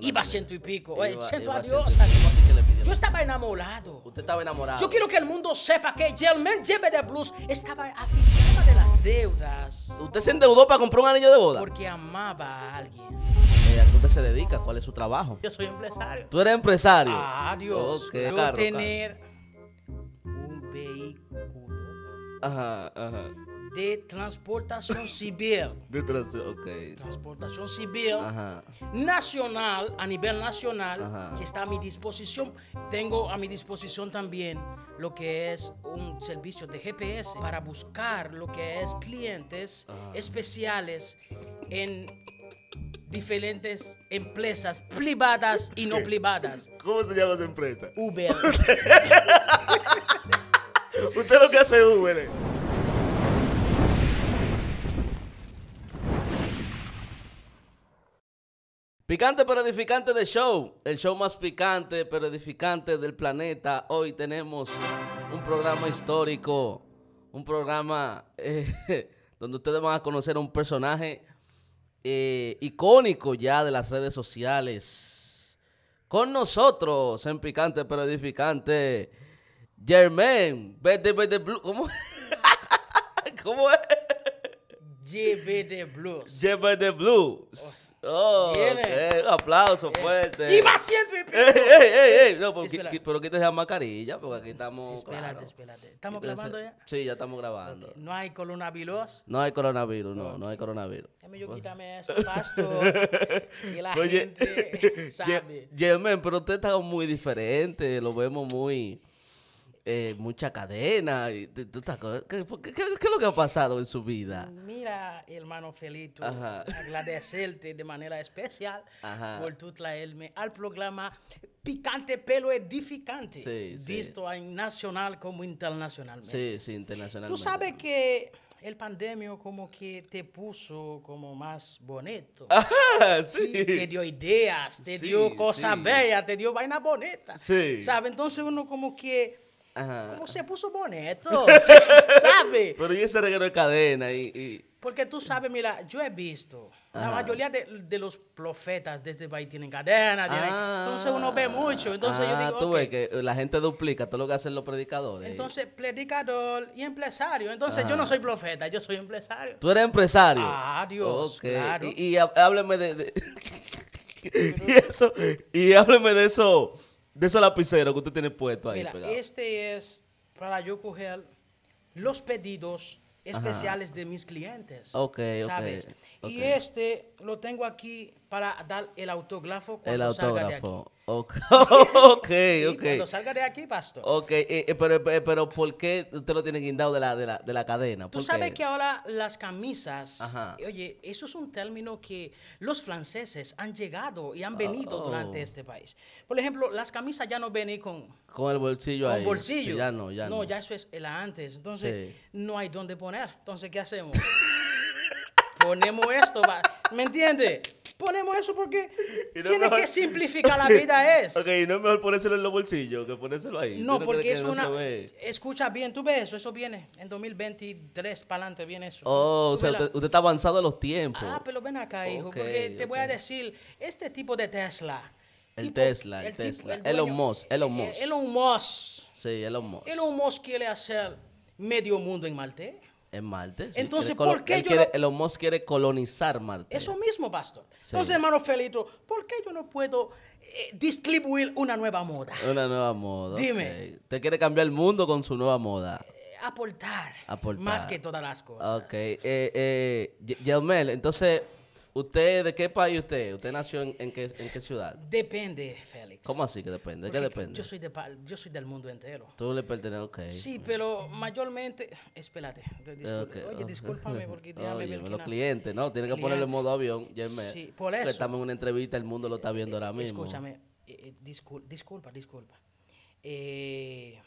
iba ciento y pico, eh, yo estaba enamorado. Usted estaba enamorado. Yo quiero que el mundo sepa que Jelmen Jebe de Blues estaba aficionado de las deudas. ¿Usted se endeudó para comprar un anillo de boda? Porque amaba a alguien. Eh, ¿A qué usted se dedica? ¿Cuál es su trabajo? Yo soy empresario. ¿Tú eres empresario? Adiós. Ah, Dios, tener un vehículo. Ajá, ajá de transportación civil. De Transportación civil nacional, a nivel nacional, que está a mi disposición. Tengo a mi disposición también lo que es un servicio de GPS para buscar lo que es clientes especiales en diferentes empresas privadas y no privadas. ¿Cómo se llama esa empresa? Uber. Usted lo que hace Uber. Picante pero edificante de show, el show más picante pero edificante del planeta. Hoy tenemos un programa histórico, un programa eh, donde ustedes van a conocer a un personaje eh, icónico ya de las redes sociales. Con nosotros en Picante pero edificante, Germain, vete, de blue. ¿Cómo? ¿Cómo es? JB de Blues. JB de Blues. Oh. Oh, Un aplauso fuerte. Y más siendo. pico. Ey, ey, ey, No, pero, que, la mascarilla, porque aquí estamos. Espérate, espérate. ¿Estamos grabando ya? Sí, ya estamos grabando. ¿No hay coronavirus? No hay coronavirus, no, no hay coronavirus. Déjame yo quítame eso, pastor. y la gente sabe. Yemen, pero usted está muy diferente. Lo vemos muy. Eh, mucha cadena. ¿Qué, qué, qué, es lo que ha pasado en su vida? Mira, hermano Felito, agradecerte de manera especial por traerme al programa Picante Pelo Edificante, visto en nacional como internacionalmente. Sí, sí, internacionalmente. Tú sabes que el pandemio como que te puso como más bonito. sí. Te dio ideas, te dio cosas bellas, te dio vainas bonitas. Sí. ¿Sabe? Entonces uno como que ¿Cómo se puso bonito, ¿Sabes? Pero y ese reguero de cadena y, Porque tú sabes, mira, yo he visto, la mayoría de, los profetas desde este país tienen cadena, ah. entonces uno ve mucho, entonces yo ah, digo... tú ves que la gente duplica todo lo que hacen los predicadores. Entonces, predicador y empresario, entonces yo no soy profeta, yo soy empresario. Tú eres empresario. Ah, Dios, claro. Y, háblame hábleme de... y eso, y hábleme de eso de esos lapiceros que usted tiene puesto ahí. Mira, este es para yo coger los pedidos especiales de mis clientes. Ok, Y este lo tengo aquí para dar el autógrafo cuando el salga autógrafo. de aquí. Ok, ok. Cuando salga de aquí, pastor. Ok, eh, eh, pero, eh, pero, ¿por qué usted lo tiene guindado de la, de la, de la cadena? Tú sabes que ahora las camisas, oye, eso es un término que los franceses han llegado y han venido durante oh. este país. Por ejemplo, las camisas ya no venían con... Con el bolsillo ahí. Con bolsillo. ya no, ya no. No, ya eso es el antes. Entonces, no hay dónde poner. Entonces, ¿qué hacemos? Ponemos esto, ¿me entiendes? ponemos eso porque tiene que simplificar la vida es. Ok, no es mejor ponérselo en los bolsillos que ponérselo ahí. No, porque es una... Escucha bien, tú ves eso, eso viene en 2023 para adelante, viene eso. Oh, o sea, usted, está avanzado en los tiempos. Ah, pero ven acá, hijo, porque te voy a decir, este tipo de Tesla... El Tesla, el, Tesla, el Elon Musk, eh, Elon eh, Musk. Elon Musk. Sí, Elon Musk. Elon Musk quiere hacer medio mundo en malte en Marte. Entonces, ¿por qué yo quiere, no... quiere colonizar Marte. Eso mismo, pastor. Entonces, hermano Felito, ¿por qué yo no puedo eh, distribuir una nueva moda? Una nueva moda. Dime. ¿te Usted quiere cambiar el mundo con su nueva moda. Eh, aportar, aportar. Más que todas las cosas. Ok. Eh, eh entonces ¿Usted de qué país usted? ¿Usted nació en, qué, en qué, ciudad? Depende, Félix. ¿Cómo así que depende? ¿Qué depende? Yo soy, del mundo entero. Tú le perteneces, ok. Sí, pero mayormente... Espérate. oye, discúlpame porque ya oye, Los clientes, ¿no? tiene que ponerle en modo avión. sí, por eso. Estamos en una entrevista, el mundo lo está viendo eh, ahora eh, mismo. Escúchame. Eh, disculpa, disculpa. Eh,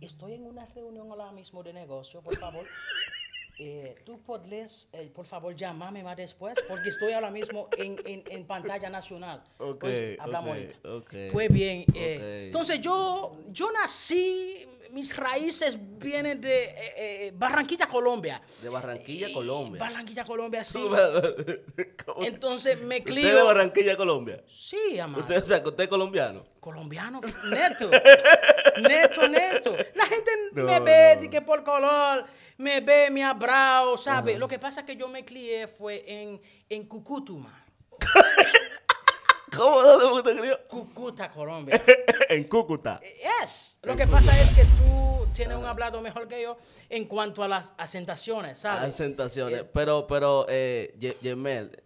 estoy en una reunión ahora mismo de negocio, por favor. Eh, tú podles, eh, por favor, llamame más después, porque estoy ahora mismo en, en, pantalla nacional. Ok, pues, hablamos okay, pues bien, eh, entonces yo, yo nací, mis raíces vienen de Barranquilla, Colombia. De Barranquilla, Colombia. Barranquilla, Colombia, sí. entonces me clio. ¿Usted de Barranquilla, Colombia? Sí, amado. ¿Usted, o sea, usted es colombiano? Colombiano, neto. neto, neto. La gente me ve y que por color me ve, me abrao, ¿sabes? Lo que pasa es que yo me crié fue en, en Cucútuma. ¿Cómo? ¿Dónde te crió? Cúcuta, Colombia. en Cúcuta. Eh, yes. Lo que pasa es que tú tienes un hablado mejor que yo en cuanto a las asentaciones, ¿sabes? Asentaciones. Eh, pero, pero, eh,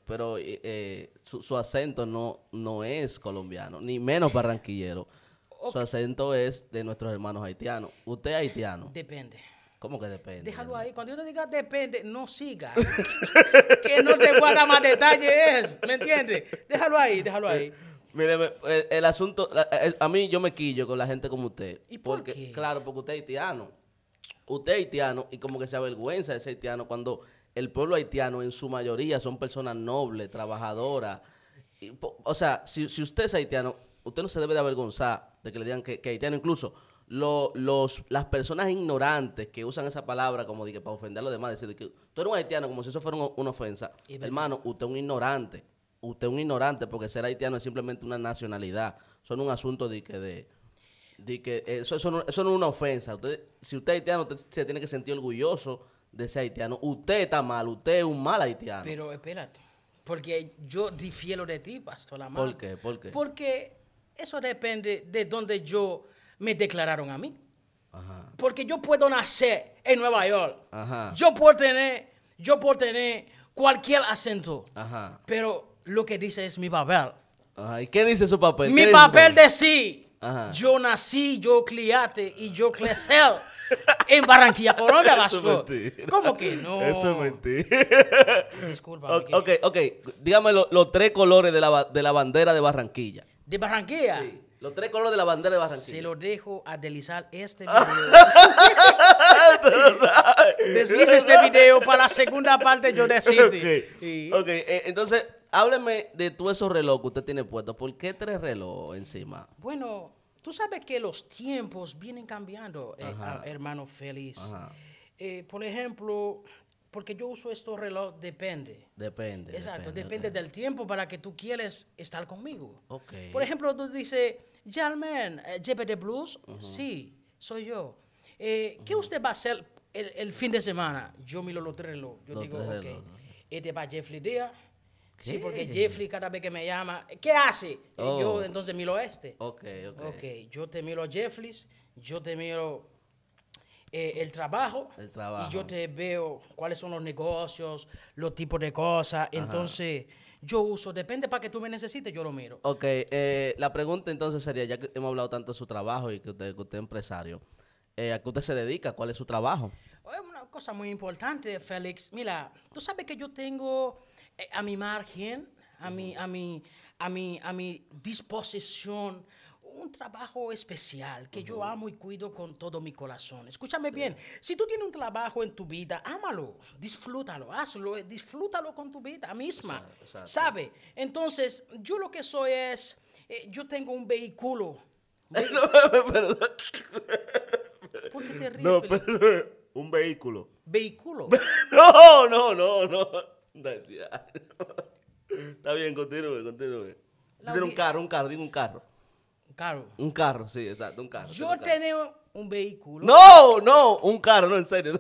pero eh, su, acento no, no es colombiano, ni menos barranquillero. Su acento es de nuestros hermanos haitianos. ¿Usted es haitiano? Depende. ¿Cómo que depende? Déjalo ahí. Cuando yo te diga depende, no siga. que no te guarda más detalles. ¿Me entiendes? Déjalo ahí, déjalo ahí. Eh, mire, el, asunto, eh, a mí yo me quillo con la gente como usted. ¿Y porque, qué? Claro, porque usted es haitiano. Usted es haitiano y como que se avergüenza de ser haitiano cuando el pueblo haitiano en su mayoría son personas nobles, trabajadoras. o sea, si, usted es haitiano, usted no se debe de avergonzar de que le digan que, que haitiano. Incluso los, las personas ignorantes que usan esa palabra como de para ofender a los demás, decir que tú eres un haitiano como si eso fuera una ofensa. Hermano, usted es un ignorante. Usted es un ignorante porque ser haitiano es simplemente una nacionalidad. Son un asunto de que de, de que eh, eso, eso, no, es una ofensa. Usted, si usted es haitiano, usted se tiene que sentir orgulloso de ser haitiano. Usted está mal, usted es un mal haitiano. Pero espérate, porque yo difiero de ti, Pastor Lamar. ¿Por qué? Porque eso depende de dónde yo me declararon a mí. Porque yo puedo nacer en Nueva York. Yo puedo tener, yo puedo tener cualquier acento. Pero lo que dice es mi papel. ¿Y qué dice su papel? Mi papel de sí. Yo nací, yo criate y yo crecí en Barranquilla, Colombia, ¿Cómo que no? Eso es mentira. Disculpa. Ok, ok. Dígame los tres colores de la, de la bandera de Barranquilla. ¿De Barranquilla? Sí. Los tres colores de la bandera de Barranquilla. Se los dejo a deslizar este video. Desliza este video para la segunda parte yo decido. Ok, eh, entonces hábleme de todos esos relojes que usted tiene puestos. ¿Por qué tres relojes encima? Bueno, tú sabes que los tiempos vienen cambiando, eh, ah, hermano Félix. Eh, por ejemplo, porque yo uso estos reloj, depende. Depende. Exacto, depende, del tiempo para que tú quieres estar conmigo. Por ejemplo, tú dices, Jalman, de eh, Blues, sí, soy yo. Eh, ¿Qué usted va a hacer el, fin de semana? Yo miro los tres relojes. Yo digo, ok, este va Jeffrey Díaz. Sí, porque Jeffrey cada vez que me llama, ¿qué hace? Eh, yo oh. entonces miro este. Ok, ok. Ok, yo te miro a yo te miro eh, el, trabajo, y yo te veo cuáles son los negocios, los tipos de cosas. Entonces, yo uso, depende para que tú me necesites, yo lo miro. Ok, eh, la pregunta entonces sería, ya que hemos hablado tanto de su trabajo y que usted, es empresario, eh, ¿a qué usted se dedica? ¿Cuál es su trabajo? Es Una cosa muy importante, Félix. Mira, tú sabes que yo tengo a mi margen, a, mi, a, mi, a, mi, a mi disposición un trabajo especial que yo amo y cuido con todo mi corazón. Escúchame bien, si tú tienes un trabajo en tu vida, ámalo, disfrútalo, hazlo, eh, disfrútalo con tu vida misma, ¿sabe? Entonces, yo lo que soy es, eh, yo tengo un vehículo. ¿Por qué te ríes, no, perdón, un vehículo. ¿Vehículo? no, no, no, no. Está bien, continúe, continúe. Tiene un carro, un carro, digo un carro. Un carro. Un carro, sí, exacto, un carro. Yo un vehículo. No, no, un carro, no, en serio,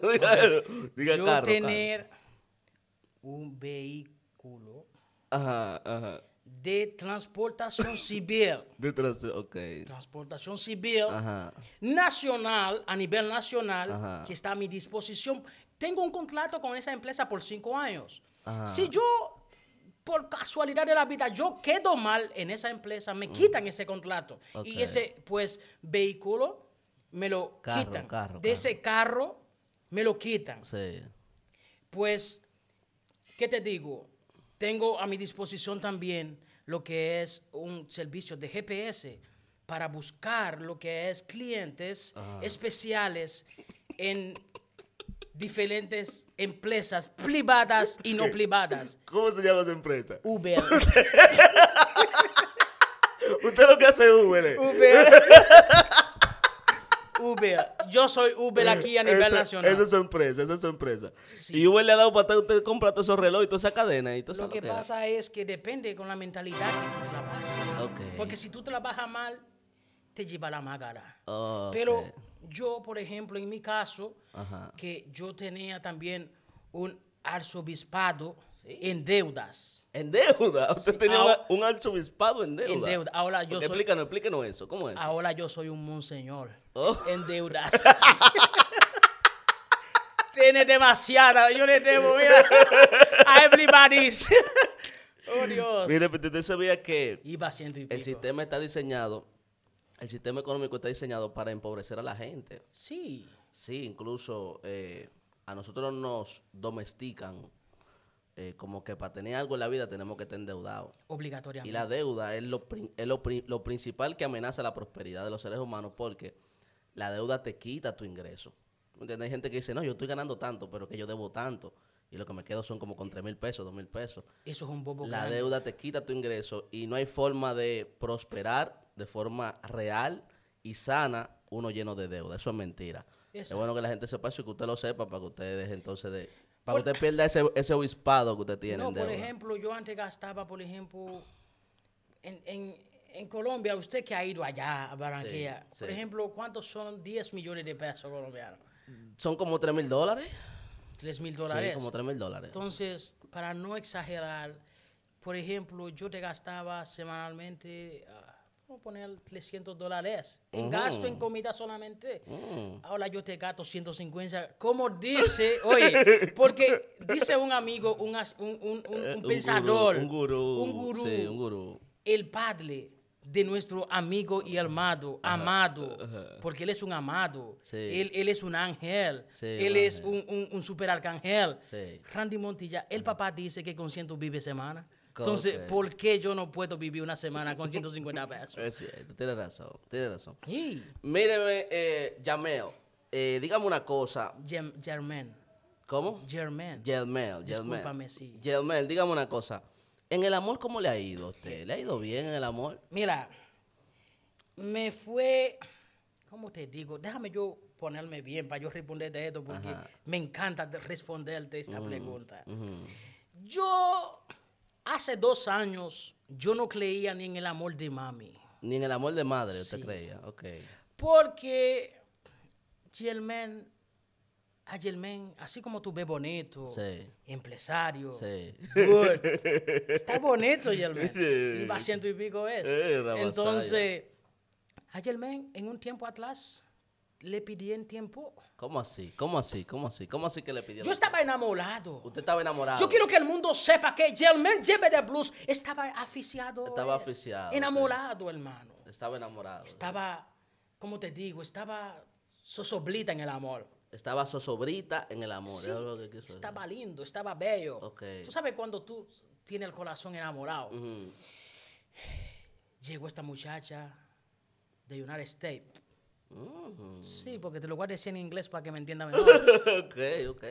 diga, Yo tener un vehículo. De transportación civil. De transporte okay. transportación civil. Nacional, a nivel nacional, que está a mi disposición. Tengo un contrato con esa empresa por cinco años. Si yo por casualidad de la vida yo quedo mal en esa empresa, me mm. quitan ese contrato y ese pues vehículo me lo quitan. de ese carro me lo quitan. Pues, ¿qué te digo? Tengo a mi disposición también lo que es un servicio de GPS para buscar lo que es clientes especiales en diferentes empresas privadas y no privadas. ¿Cómo se llama esa empresa? Uber. Usted lo que hace es Uber. Uber. Uber. Yo soy Uber aquí a nivel nacional. Esa es su empresa, esa es su empresa. Y Uber le ha dado para usted compra todos esos relojes y toda esa cadena y todo Lo que pasa es que depende con la mentalidad que tú trabajas. Porque si tú trabajas mal, te lleva la magara Pero yo, por ejemplo, en mi caso, que yo tenía también un arzobispado en deudas. ¿En deudas? Usted tenía un arzobispado en deudas? En deuda. Ahora yo soy, explícanos, eso. ¿Cómo es? Ahora yo soy un monseñor oh. en deudas. Tiene demasiada. Yo le debo, mira, a everybody. oh, Dios. Mire, pues, usted sabía que el sistema está diseñado el sistema económico está diseñado para empobrecer a la gente. Sí. Sí, incluso eh, a nosotros nos domestican eh, como que para tener algo en la vida tenemos que estar endeudados. Obligatoriamente. Y la deuda es, lo, es lo, principal que amenaza la prosperidad de los seres humanos porque la deuda te quita tu ingreso. ¿Entiendes? Hay gente que dice, no, yo estoy ganando tanto, pero que yo debo tanto. Y lo que me quedo son como con 3 mil pesos, 2 mil pesos. Eso es un bobo. La deuda te quita tu ingreso y no hay forma de prosperar de forma real y sana uno lleno de deuda. Eso es mentira. Es bueno que la gente sepa eso y que usted lo sepa para que usted deje entonces de... Para que usted pierda ese, ese obispado que usted tiene. por ejemplo, yo antes gastaba, por ejemplo, en, en, Colombia, usted que ha ido allá a Barranquilla, por ejemplo, ¿cuántos son 10 millones de pesos colombianos? Son como 3 mil dólares. 3 mil dólares. como 3 mil dólares. Entonces, para no exagerar, por ejemplo, yo te gastaba semanalmente ah, poner 300 dólares en mm. gasto en comida solamente. Mm. Ahora yo te gato 150. Como dice, oye, porque dice un amigo, un, eh, un, un, pensador, un gurú, un gurú, el padre de nuestro amigo y amado, amado, porque él es un amado, él, él, es un ángel, él es un, un, super arcángel. Randy Montilla, el papá dice que con 100 vive semana. Entonces, ¿por qué yo no puedo vivir una semana con 150 pesos? es cierto, tienes razón, tienes razón. Míreme, eh, eh, dígame una cosa. Germán. ¿Cómo? Germán. Germán, Discúlpame, sí. Germán, dígame una cosa. ¿En el amor cómo le ha ido a usted? ¿Le ha ido bien en el amor? Mira, me fue... ¿Cómo te digo? Déjame yo ponerme bien para yo responderte esto porque me encanta responderte esta pregunta. Yo Hace dos años yo no creía ni en el amor de mami. Ni en el amor de madre, usted creía, ok. Porque Germán, a así como tú ves bonito, empresario, sí. está bonito Germán. Y va ciento y pico es. Entonces, a Germán, en un tiempo atrás, le en tiempo. ¿Cómo así? ¿Cómo así? ¿Cómo así? ¿Cómo así que le pidió? Yo estaba enamorado. Usted estaba enamorado. Yo quiero que el mundo sepa que Germain Jebe de Blues estaba aficiado. Estaba aficiado. Enamorado, hermano. Estaba enamorado. Estaba, como te digo, estaba sosobrita en el amor. Estaba sosobrita en el amor. Sí, lo que quiso estaba lindo, estaba bello. Okay. Tú sabes cuando tú tienes el corazón enamorado. Llegó esta muchacha de United States. Sí, porque te lo voy a decir en inglés para que me entienda mejor. ok, ok.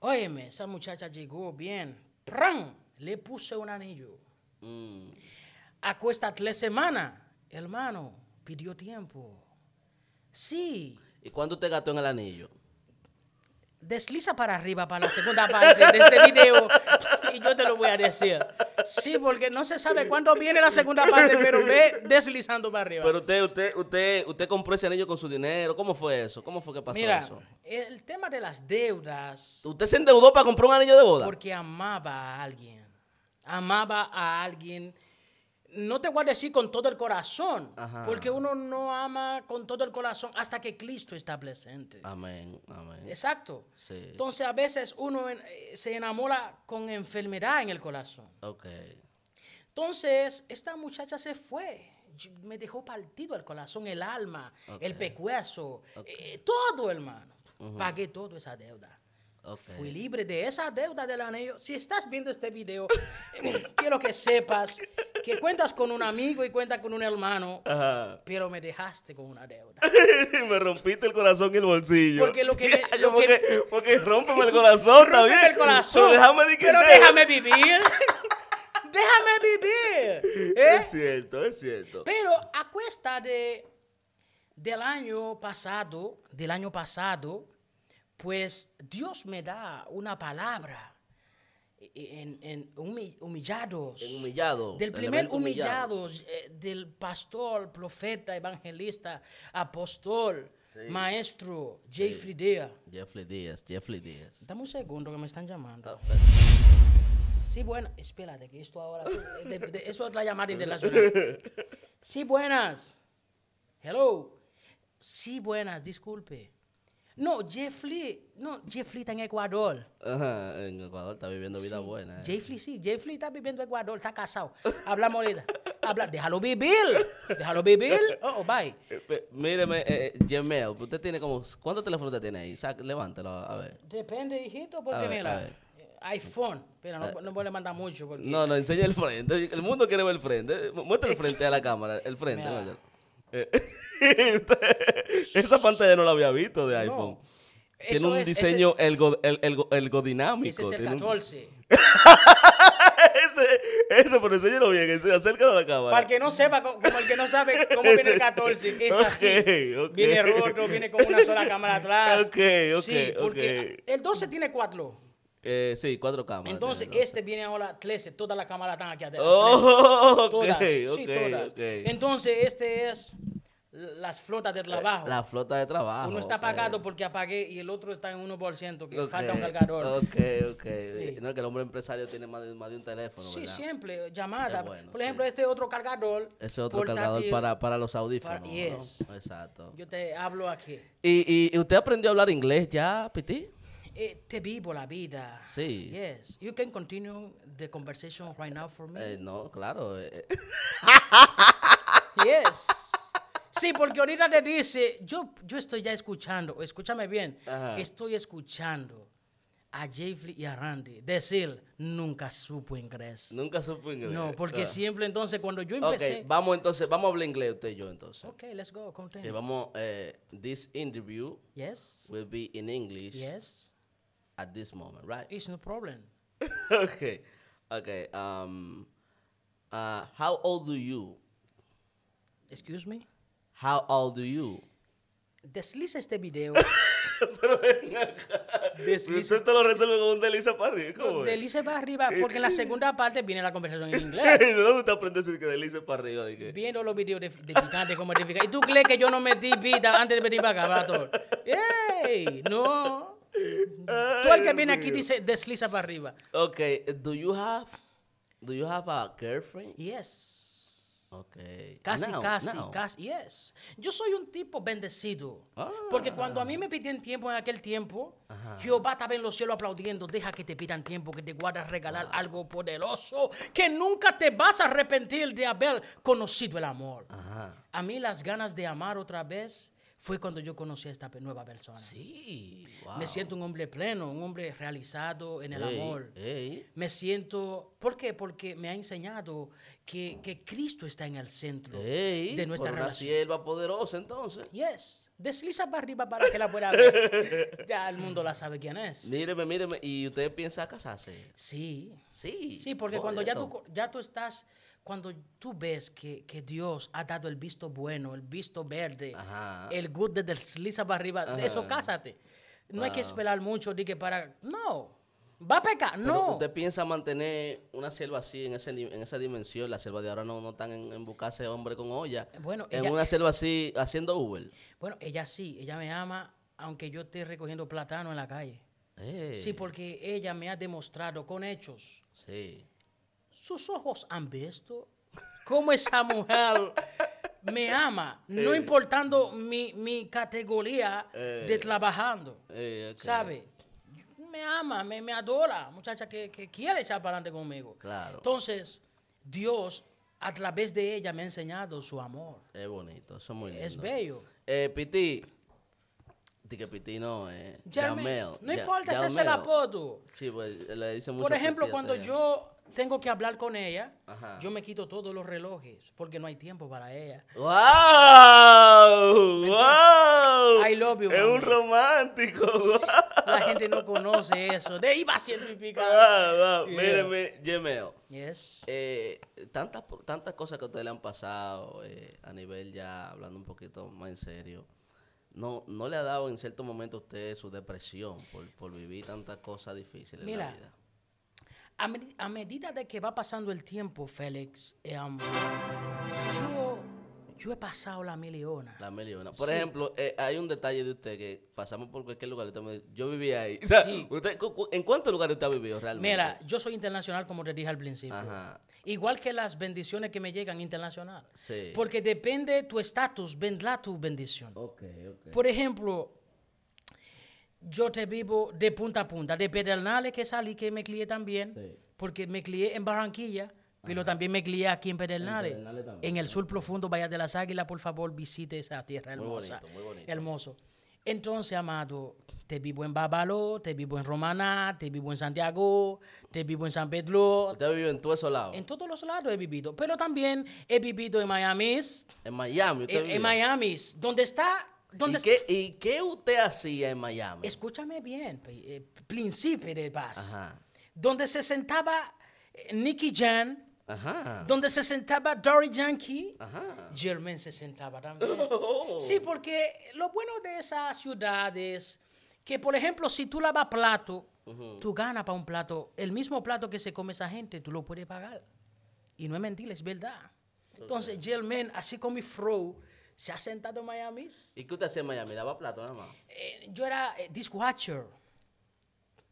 Óyeme, esa muchacha llegó bien. ¡Pran! Le puse un anillo. Mm. Acuesta tres semanas. Hermano, pidió tiempo. Sí. ¿Y cuándo te gastó en el anillo? Desliza para arriba para la segunda parte de este video. y yo te lo voy a decir. Sí, porque no se sabe cuándo viene la segunda parte, pero ve deslizando para arriba. Pero usted, usted, usted, usted compró ese anillo con su dinero. ¿Cómo fue eso? ¿Cómo fue que pasó Mira, eso? El tema de las deudas. ¿Usted se endeudó para comprar un anillo de boda? Porque amaba a alguien. Amaba a alguien no te a decir con todo el corazón, porque uno no ama con todo el corazón hasta que Cristo está presente. Amén, amén. Exacto. Entonces a veces uno eh, se enamora con enfermedad en el corazón. Ok. Entonces esta muchacha se fue, me dejó partido el corazón, el alma, el pecueso, eh, todo hermano. Pagué toda esa deuda. Fui libre de esa deuda del anillo. Si estás viendo este video, quiero que sepas que cuentas con un amigo y cuentas con un hermano, pero me dejaste con una deuda. me rompiste el corazón y el bolsillo. Porque lo que... porque, el corazón, david el corazón. Pero déjame, vivir. déjame vivir. ¿eh? Es cierto, es cierto. Pero a cuesta de, del año pasado, del año pasado, pues Dios me da una palabra eh, en, humillados. En humillados. del primer humillados, eh, del pastor, profeta, evangelista, apóstol, maestro, Jeffrey Díaz. Jeffrey Díaz, Jeffrey Díaz. Dame un segundo que me están llamando. Ah, sí, buenas. Espérate, que esto ahora. Eh, eso es de llamada internacional. sí, buenas. Hello. Sí, buenas, disculpe. No, Jeff Lee, no, Jeff Lee está en Ecuador. Ajá, en Ecuador está viviendo vida buena. Eh. Jeff Lee, sí, Jeff Lee está viviendo en Ecuador, está casado. Habla morida. Habla, déjalo vivir, déjalo vivir. Oh, bye. míreme, eh, eh, Gmail, usted tiene como, ¿cuántos teléfonos usted tiene ahí? Sac, levántalo, a ver. Depende, hijito, porque mira... Eh, iPhone. Pero no, no voy mandar mucho. Porque... No, no, enseña el frente. El mundo quiere ver el frente. Muestra el frente a la cámara. El frente. Mira, eh, esa pantalla no la había visto de iPhone. Tiene un diseño ese... el, ergodinámico. Ese es el 14. ese, ese, enséñalo bien, acércalo a la cámara. Para el que no sepa, como el que no sabe cómo viene el 14, es así. Viene roto, viene con una sola cámara atrás. sí, porque El 12 tiene cuatro eh, sí, cuatro cámaras. Entonces, este viene ahora 13. Todas las cámaras están aquí atrás. Oh, todas. sí, todas. Entonces, este es las flotas de eh, trabajo. La flota de trabajo. Uno está apagado porque apagué y el otro está en 1%, que falta un cargador. Ok, ok. No, que el hombre empresario tiene más de, más de un teléfono. Sí, siempre, llamada. Por ejemplo, este otro cargador. Ese otro cargador para, para los audífonos. Exacto. Yo te hablo aquí. ¿Y, ¿Y, usted aprendió a hablar inglés ya, Piti? Eh, te vivo la vida. Sí. Yes. You can continue the conversation right now for me. Eh, no, claro. Eh, yes. Sí, porque ahorita te dice, yo, yo estoy ya escuchando, escúchame bien, estoy escuchando a Jeffrey y a Randy decir, nunca supo inglés. Nunca supo inglés. No, porque siempre entonces cuando yo empecé... Ok, vamos entonces, vamos a hablar inglés usted y yo entonces. Ok, let's go, continue. vamos, this interview yes. will be in English. Yes at this moment, right? It's no problem. okay, okay. Um, uh, how old do you? Excuse me. How old do you? Desliza este video. Pero acá. Desliza. Este ¿Esto lo resuelve con un desliza para arriba. ¿Cómo para arriba, porque en la segunda parte viene la conversación en inglés. ¿Dónde te aprendes que delice para arriba? Viendo los videos de, de picante como picante. ¿Y tú crees que yo no metí vida antes de venir para acá, Ey, No. Tú el que viene aquí dice desliza para arriba. Ok, do you have do you have a girlfriend? Yes. Okay. Casi, casi, casi. Yes. Yo soy un tipo bendecido. Porque cuando a mí me piden tiempo en aquel tiempo, Jehová estaba en los cielos aplaudiendo. Deja que te pidan tiempo, que te guardas regalar algo poderoso, que nunca te vas a arrepentir de haber conocido el amor. A mí las ganas de amar otra vez fue cuando yo conocí a esta nueva persona. Sí, Me siento un hombre pleno, un hombre realizado en el amor. Me siento, ¿por qué? Porque me ha enseñado que, Cristo está en el centro de nuestra por relación. Una sierva poderosa entonces. Yes. Desliza para arriba para que la pueda ver. ya el mundo la sabe quién es. Míreme, míreme. ¿Y usted piensa casarse? Sí. Sí. Sí, porque cuando ya ya tú estás cuando tú ves que, Dios ha dado el visto bueno, el visto verde, el good de desliza para arriba, de eso cásate. No hay que esperar mucho, ni que para. No. Va a pecar, no. ¿Usted piensa mantener una selva así, en, esa dimensión? La selva de ahora no, no están en, buscarse hombre con olla. en una selva así, haciendo Uber. Bueno, ella sí, ella me ama, aunque yo esté recogiendo plátano en la calle. Eh. Sí, porque ella me ha demostrado con hechos. Sí sus ojos han visto cómo esa mujer me ama, no eh. importando mi, categoría de eh. trabajando, eh, ¿sabe? Me ama, me, me adora, muchacha que, quiere echar para adelante conmigo. Claro. Entonces, Dios a través de ella me ha enseñado su amor. Es bonito, eso es muy lindo. Es bello. Eh, Piti, que Piti no, eh. No importa, ese es el apodo. Sí, pues le dice mucho. Por ejemplo, cuando yo tengo que hablar con ella, yo me quito todos los relojes porque no hay tiempo para ella. ¡Wow! ¡Wow! I love you. Es un romántico. La gente no conoce eso. De ahí siendo y pica. Wow, Yes. Eh, tantas, tantas cosas que a ustedes le han pasado eh, a nivel ya hablando un poquito más en serio. No, no le ha dado en cierto momento a usted su depresión por, vivir tantas cosas difíciles en la vida a, medida de que va pasando el tiempo, Félix, eh, yo, he pasado la miliona. La miliona. Por ejemplo, eh, hay un detalle de usted que pasamos por cualquier lugar. Yo vivía ahí. Sí. ¿En cuántos lugares usted ha vivido realmente? Mira, yo soy internacional, como te dije al principio. Igual que las bendiciones que me llegan internacional. Sí. Porque depende de tu estatus, vendrá tu bendición. Por ejemplo, yo te vivo de punta a punta, de Pedernales que salí, que me crié también, porque me crié en Barranquilla, pero también me crié aquí en Pedernales. En, el sur profundo, Valle de las Águilas, por favor, visite esa tierra hermosa. Hermoso. Entonces, amado, te vivo en Bábalo, te vivo en Romana te vivo en Santiago, te vivo en San Pedro. Te vivo en todos esos lados. En todos los lados he vivido. Pero también he vivido en Miami. En Miami, En, Miami, donde está ¿Y, qué, ¿Y, qué, usted hacía en Miami? Escúchame bien, eh, Principio de Paz. Donde se sentaba eh, Nicky Jan, donde se sentaba Dory Yankee, Ajá. se sentaba también. Oh. Sí, porque lo bueno de esas ciudades que, por ejemplo, si tú lavas plato, tú ganas para un plato, el mismo plato que se come esa gente, tú lo puedes pagar. Y no es mentira, es verdad. Entonces, Germain, así como mi fro se ha sentado en Miami. ¿Y qué usted hacía en Miami? ¿Daba plato nada más? Eh, yo era eh, Disc Watcher.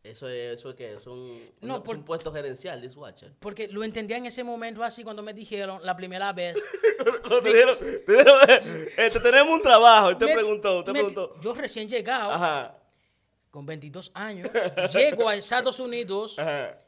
Eso es, eso es es un, un puesto gerencial, Watcher. Porque lo entendía en ese momento así cuando me dijeron la primera vez. cuando te dijeron, eh, este, tenemos un trabajo. Y te preguntó, te preguntó. Yo recién llegado. Ajá con 22 años, llego a Estados Unidos,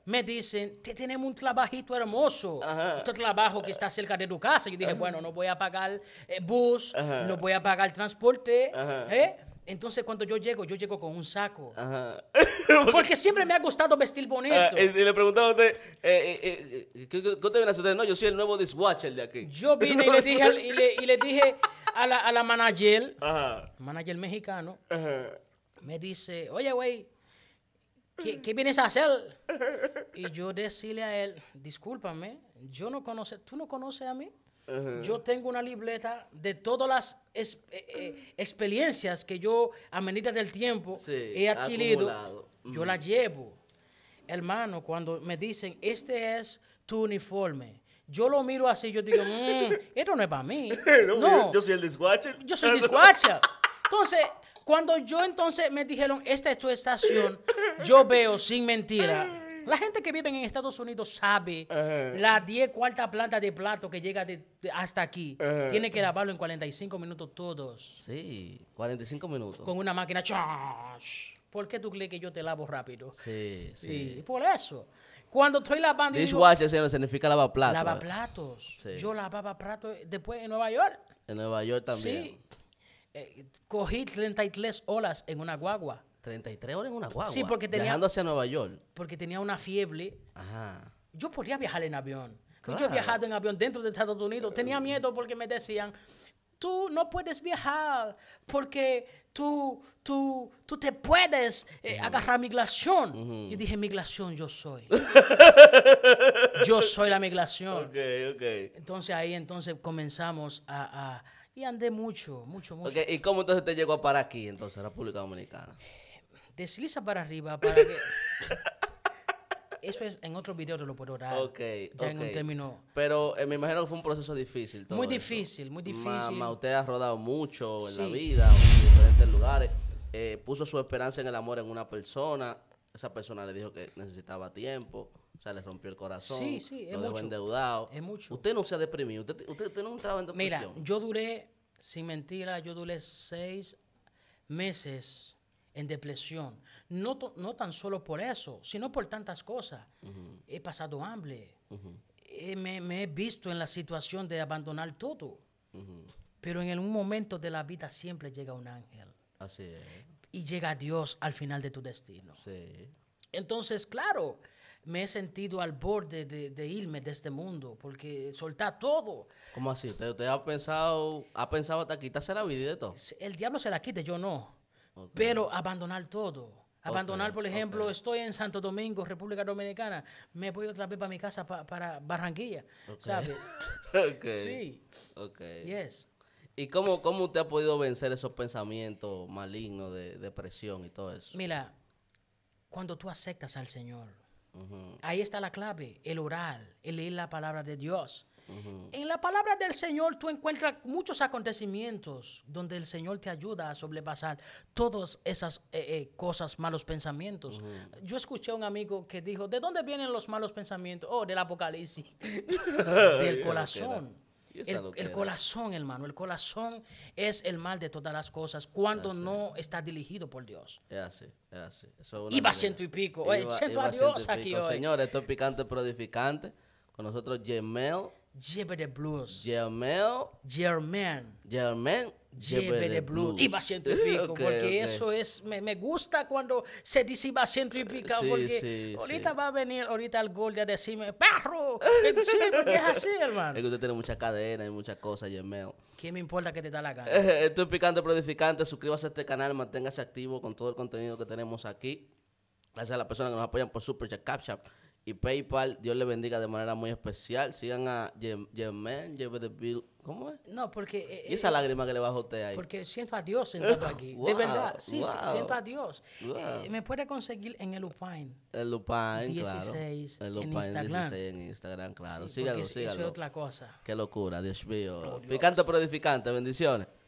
me dicen, te tenemos un trabajito hermoso, un este trabajo que está cerca de tu casa. Yo dije, bueno, no voy a pagar eh, bus, no voy a pagar transporte. ¿eh? Entonces, cuando yo llego, yo llego con un saco. Porque siempre me ha gustado vestir bonito. Ah, eh, y le preguntaba a usted, te ven a usted? No, yo soy el nuevo dishwasher de aquí. Yo vine y le dije, a, la, manager, manager mexicano, me dice, oye, güey, ¿qué, vienes a hacer? Y yo decirle a él, discúlpame, yo no conoce, tú no conoces a mí. Yo tengo una libreta de todas las eh, eh, experiencias que yo a medida del tiempo he adquirido. Yo la llevo. Hermano, cuando me dicen, este es tu uniforme, yo lo miro así, yo digo, mm, esto no es para mí. no, yo soy el disguacha. Yo soy el Entonces, cuando yo entonces me dijeron, esta es tu estación, yo veo sin mentira. La gente que vive en Estados Unidos sabe la 10 cuarta planta de plato que llega hasta aquí. Tiene que lavarlo en 45 minutos todos. Sí, 45 minutos. Con una máquina. ¿Por qué tú crees que yo te lavo rápido? Sí, sí. Por eso. Cuando estoy lavando. Dishwasher digo, significa platos. Lavaplatos. platos. Yo lavaba platos después en Nueva York. En Nueva York también. Sí. Eh, cogí 33 horas en una guagua. 33 horas en una guagua. Sí, porque tenía. Viajando hacia Nueva York. Porque tenía una fiebre. Ajá. Yo podía viajar en avión. Yo he viajado en avión dentro de Estados Unidos. Tenía eh. miedo porque me decían, tú no puedes viajar porque tú, tú, tú te puedes eh, agarrar migración. Yo dije, migración yo soy. yo soy la migración. Okay, okay. Entonces ahí entonces comenzamos a y andé mucho, mucho, mucho. Okay. ¿Y cómo entonces te llegó para aquí, entonces, República Dominicana? Desliza para arriba para que... Eso es en otro video te lo puedo orar. Ya en un término. Pero eh, me imagino que fue un proceso difícil. muy difícil, muy difícil. usted ha rodado mucho en la vida, en diferentes lugares. Eh, puso su esperanza en el amor en una persona. Esa persona le dijo que necesitaba tiempo. O sea, le rompió el corazón. Sí, sí, es lo endeudado. Es mucho. Usted no se ha deprimido. Usted, no en depresión. Mira, yo duré, sin mentira, yo duré seis meses en depresión. No, no tan solo por eso, sino por tantas cosas. He pasado hambre. me, he visto en la situación de abandonar todo. Pero en un momento de la vida siempre llega un ángel. Así es. Y llega Dios al final de tu destino. Sí. Entonces, claro, me he sentido al borde de, irme de este mundo, porque soltar todo. ¿Cómo así? ¿Usted, ha pensado ha pensado hasta quitarse la vida y todo? El diablo se la quite, yo no. Pero abandonar todo. Abandonar, por ejemplo, estoy en Santo Domingo, República Dominicana, me voy otra vez para mi casa, para Barranquilla, ¿sabes? Sí. Ok. Yes. ¿Y cómo, cómo usted ha podido vencer esos pensamientos malignos de depresión y todo eso? Mira, cuando tú aceptas al Señor, Ahí está la clave, el oral, el leer la palabra de Dios. En la palabra del Señor tú encuentras muchos acontecimientos donde el Señor te ayuda a sobrepasar todas esas eh, eh, cosas, malos pensamientos. Yo escuché a un amigo que dijo, ¿de dónde vienen los malos pensamientos? Oh, del Apocalipsis, del corazón. El, corazón, hermano, el corazón es el mal de todas las cosas cuando no está dirigido por Dios. Es así, es así. Iba ciento y pico, iba, Señor, esto es picante prodificante. Con nosotros Gemel. de Blues. Jemel. Jebele Blue. Iba y porque eso es, me, gusta cuando se dice iba ciento porque ahorita va a venir ahorita el gol de decirme, perro, es así, hermano. Es que usted tiene mucha cadena y muchas cosas, Yemeo. ¿Qué me importa que te da la gana? Estoy picante, prodificante, suscríbase a este canal, manténgase activo con todo el contenido que tenemos aquí. Gracias a las personas que nos apoyan por Super Chat Captcha y PayPal. Dios le bendiga de manera muy especial. Sigan a Yemen, Bill. ¿Cómo es? No, porque. Eh, ¿Y esa eh, lágrima que le bajó usted ahí? Porque siento a Dios sentado aquí. de verdad, sí, siento a Dios. Eh, me puede conseguir en el Lupine. El Lupine, 16, claro. El Lupine en Instagram. 16 en Instagram, claro. Sí, sígalo, sígalo. Eso es otra cosa. Qué locura, Dios mío. Picante pero bendiciones.